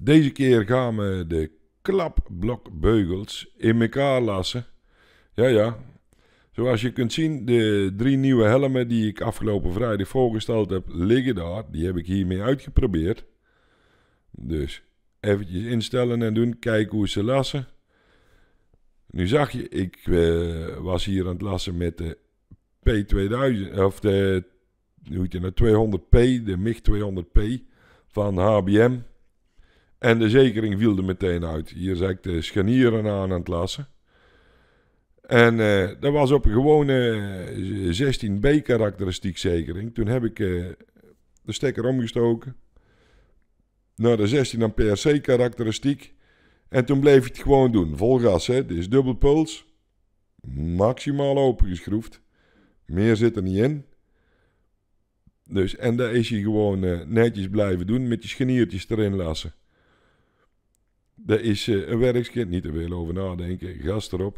Deze keer gaan we de klapblokbeugels in elkaar lassen. Ja, ja. Zoals je kunt zien, de drie nieuwe helmen die ik afgelopen vrijdag voorgesteld heb, liggen daar. Die heb ik hiermee uitgeprobeerd. Dus eventjes instellen en doen, kijken hoe ze lassen. Nu zag je, ik eh, was hier aan het lassen met de P2000, of de, hoe heet je nou, 200P, de MIG 200P van HBM. En de zekering viel er meteen uit. Hier zei ik de scharnieren aan aan het lassen. En eh, dat was op een gewone 16B eh, karakteristiek zekering. Toen heb ik eh, de stekker omgestoken naar de 16 a C karakteristiek. En toen bleef ik het gewoon doen. Vol gas, hè. Dit is dubbel puls. Maximaal opengeschroefd. Meer zit er niet in. Dus, en daar is je gewoon netjes blijven doen met je scheniertjes erin lassen. Dat is eh, een werkskind, niet te veel over nadenken. Gas erop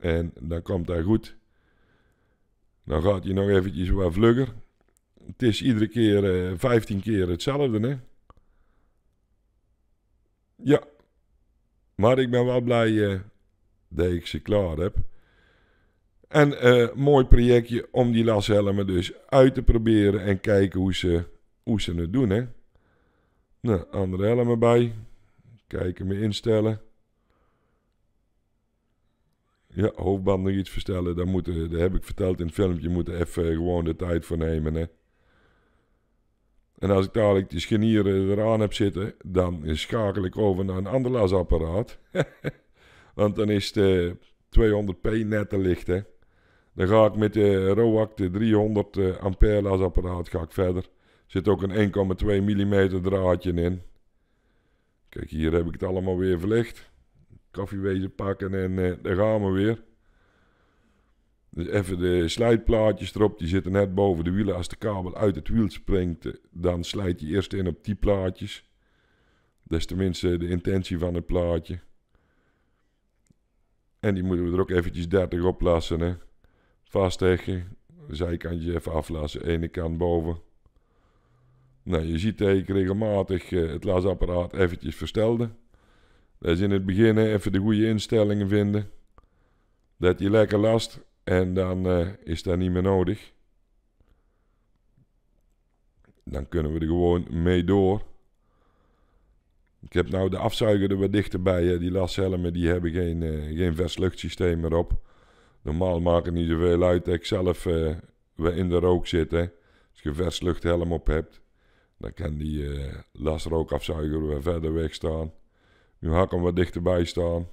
en dan komt dat goed. Dan gaat hij nog eventjes wat vlugger. Het is iedere keer uh, eh, 15 keer hetzelfde, hè? Ja. Maar ik ben wel blij eh, dat ik ze klaar heb. En mooi projectje om die lashelmen dus uit te proberen en kijken hoe ze, hoe ze het doen, hè? Nou, andere helmen bij. Kijken, me instellen. Ja, hoofdband nog iets verstellen. Daar, moeten, daar heb ik verteld in het filmpje. Moet even eh, gewoon de tijd voor nemen. Hè. En als ik dadelijk die schenieren eh, eraan heb zitten, dan schakel ik over naar een ander lasapparaat. Want dan is de 200p net te licht. Hè. Dan ga ik met de ROAC, de 300 eh, ampère lasapparaat, ga ik verder. Er zit ook een 1,2 mm draadje in. Kijk, hier heb ik het allemaal weer verlegd. Koffiewezen pakken en uh, daar gaan we weer. Dus even de slijtplaatjes erop, die zitten net boven de wielen. Als de kabel uit het wiel springt, eh, dan slijt je eerst in op die plaatjes. Dat is tenminste de intentie van het plaatje. En die moeten we er ook eventjes 30 op lassen. Hè. Vasthechen, zijkantje even aflassen, ene kant boven. Nou, je ziet dat eh, ik regelmatig eh, het lasapparaat eventjes verstelde. Dat is in het begin even de goede instellingen vinden. Dat je lekker last en dan eh, is dat niet meer nodig. Dan kunnen we er gewoon mee door. Ik heb nou de afzuiger er wat dichterbij. Die lashelmen die hebben geen, uh, geen versluchtsysteem meer op. Normaal maken het niet zoveel uit dat ik zelf in de rook zit. Als je een versluchthelm op hebt. Dan kan die eh, lasrookafzuiger weer verder weg staan. Nu hak hem wat dichterbij staan.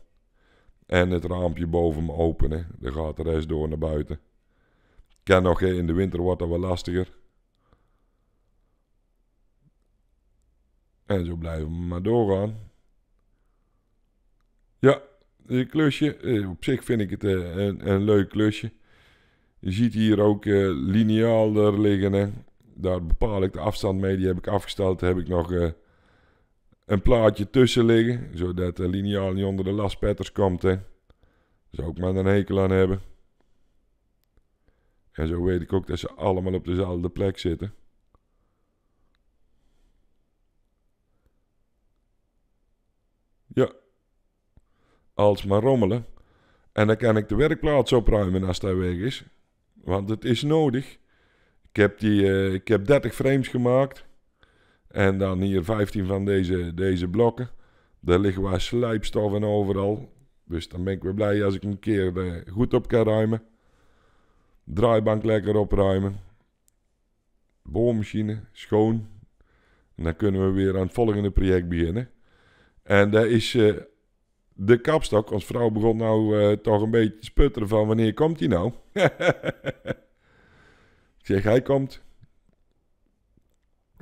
En het raampje boven me openen. Dan gaat de rest door naar buiten. Kan nog in de winter wordt dat wel lastiger. En zo blijven we maar doorgaan. Ja, dit klusje. Eh, op zich vind ik het eh, een, een leuk klusje. Je ziet hier ook uh, lineaal liggen daar bepaal ik de afstand mee. Die heb ik afgesteld. Heb ik nog eh, een plaatje tussen liggen. Zodat de liniaal niet onder de lastpetters komt. Hè. Zou ik maar een hekel aan hebben. En zo weet ik ook dat ze allemaal op dezelfde plek zitten. Ja. Als maar rommelen. En dan kan ik de werkplaats opruimen als dat weg is. Want het is nodig. Ik heb, die, eh, ik heb 30 frames gemaakt. En dan hier 15 van deze, deze blokken. Daar liggen waar slijpstof en overal. Dus dan ben ik weer blij als ik een keer eh, goed op kan ruimen. Draaibank lekker opruimen. Boormachine schoon. En dan kunnen we weer aan het volgende project beginnen. En daar is eh, de kapstok. Ons vrouw begon nou toch een beetje te sputteren van wanneer komt die nou? zeg, hij komt.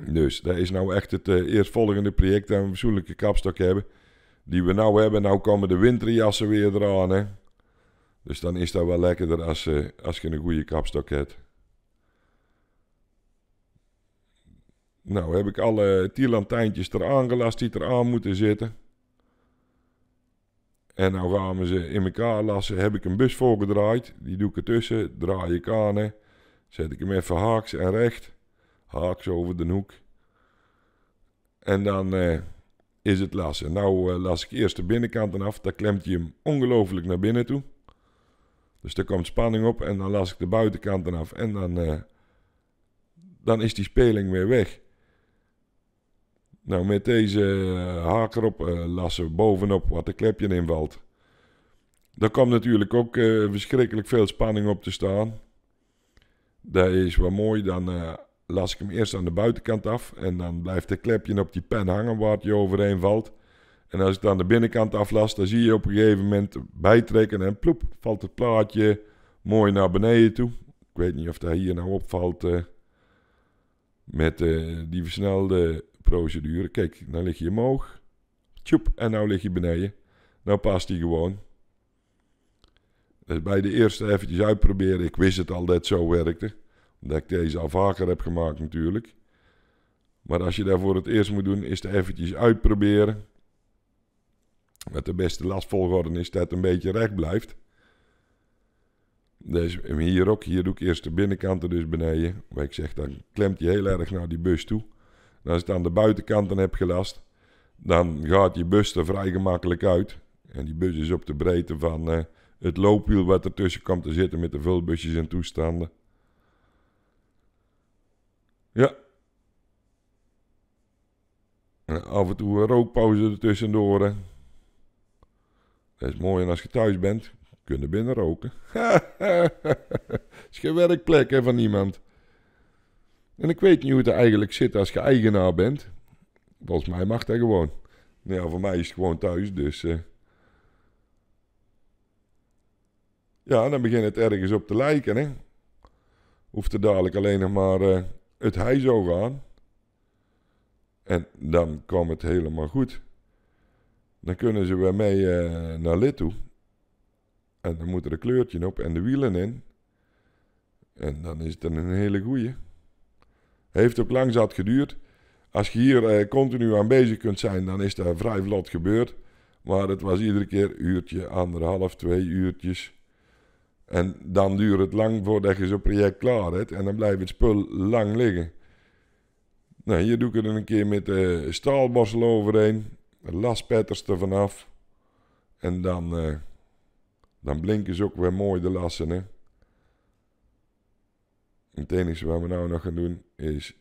Dus dat is nou echt het eh, eerstvolgende project dat we een fatsoenlijke kapstok hebben. Die we nou hebben. Nou komen de winterjassen weer eraan. Hè? Dus dan is dat wel lekkerder als, eh, als je een goede kapstok hebt. Nou heb ik alle tierlantijntjes eraan gelast die eraan moeten zitten. En nou gaan we ze in elkaar lassen. Heb ik een bus voorgedraaid. Die doe ik ertussen. Draai je kanen. Zet ik hem even haaks en recht. Haaks over de hoek. En dan eh, is het lassen. Nou eh, las ik eerst de binnenkant eraf, dan klemt hij hem ongelooflijk naar binnen toe. Dus er komt spanning op. En dan las ik de buitenkant eraf En dan, eh, dan is die speling weer weg. Nou, met deze haak erop lassen bovenop wat de klepje invalt. Daar komt natuurlijk ook verschrikkelijk veel spanning op te staan. Dat is wel mooi. Dan eh, las ik hem eerst aan de buitenkant af. En dan blijft het klepje op die pen hangen waar het je overheen valt. En als ik dan aan de binnenkant aflas, dan zie je op een gegeven moment bijtrekken. En ploep, valt het plaatje mooi naar beneden toe. Ik weet niet of dat hier nou opvalt eh, met eh, die versnelde procedure. Kijk, dan nou lig je omhoog. Tjoep, en nou lig je beneden. Nou past hij gewoon. Dus bij de eerste eventjes uitproberen. Ik wist het al dat het zo werkte. Omdat ik deze al vaker heb gemaakt natuurlijk. Maar als je daarvoor het eerst moet doen, is het eventjes uitproberen. Met de beste lastvolgorde is dat het een beetje recht blijft. Dus hier ook, hier doe ik eerst de binnenkant dus beneden. Waar ik zeg, dan klemt je heel erg naar die bus toe. En als je het aan de buitenkanten hebt gelast, dan gaat je bus er vrij gemakkelijk uit. En die bus is op de breedte van, eh, het loopwiel wat ertussen kwam te zitten met de vulbusjes en toestanden. Ja. En af en toe een rookpauze ertussendoor. Hè. Dat is mooi en als je thuis bent, kunnen binnen roken. Het is geen werkplek hè, van niemand. En ik weet niet hoe het eigenlijk zit als je eigenaar bent. Volgens mij mag dat gewoon. Nou ja, voor mij is het gewoon thuis, dus... Eh, Ja, dan begint het ergens op te lijken. Hè? Hoeft er dadelijk alleen nog maar eh, het hij zo gaan. En dan kwam het helemaal goed. Dan kunnen ze weer mee eh, naar lid toe. En dan moet er een kleurtje op en de wielen in. En dan is het een hele goeie. Heeft ook lang zat geduurd. Als je hier eh, continu aan bezig kunt zijn, dan is dat vrij vlot gebeurd. Maar het was iedere keer uurtje, anderhalf, twee uurtjes. En dan duurt het lang voordat je zo'n project klaar hebt. En dan blijft het spul lang liggen. Nou, hier doe ik er een keer met de staalborstel overheen. Laspetters er vanaf. En dan, eh, dan blinken ze ook weer mooi de lassen. Hè? het enige wat we nou nog gaan doen is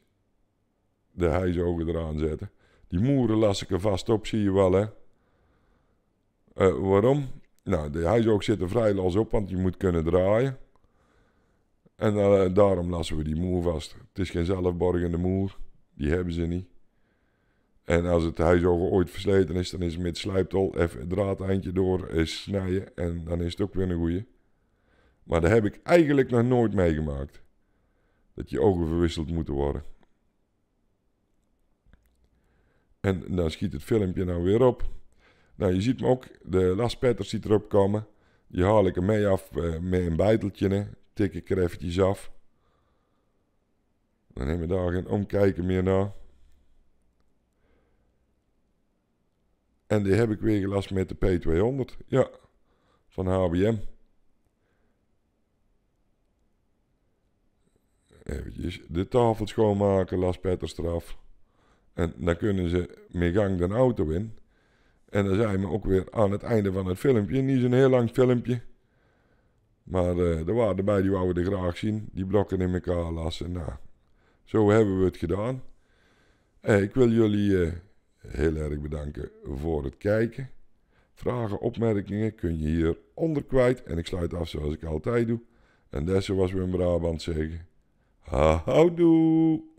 de hijzogen eraan zetten. Die moeren las ik er vast op, zie je wel hè. Eh, waarom? Nou, de huishoek zit er vrij los op, want je moet kunnen draaien. En eh, daarom lassen we die moer vast. Het is geen zelfborgende moer. Die hebben ze niet. En als het huishoog ooit versleten is, dan is het met slijptol even het eindje door eh, snijden. En dan is het ook weer een goeie. Maar dat heb ik eigenlijk nog nooit meegemaakt. Dat je ogen verwisseld moeten worden. En dan schiet het filmpje nou weer op. Nou, je ziet me ook, de Las Petters ziet erop komen. Die haal ik er mee af eh, met een bijteltje. Hè. Tik ik er eventjes af. Dan hebben we daar geen omkijken meer naar. En die heb ik weer gelast met de P200. Ja, van HBM. Eventjes de tafel schoonmaken, Las eraf. En dan kunnen ze mee gang de auto in. En dan zijn we ook weer aan het einde van het filmpje. Niet zo'n heel lang filmpje. Maar uh, er waren erbij die wouden er graag zien. Die blokken in elkaar lassen. Nou, zo hebben we het gedaan. Eh, ik wil jullie eh, heel erg bedanken voor het kijken. Vragen, opmerkingen kun je hier onder kwijt. En ik sluit af zoals ik altijd doe. En dat zoals we in Brabant zeggen. Houdoe!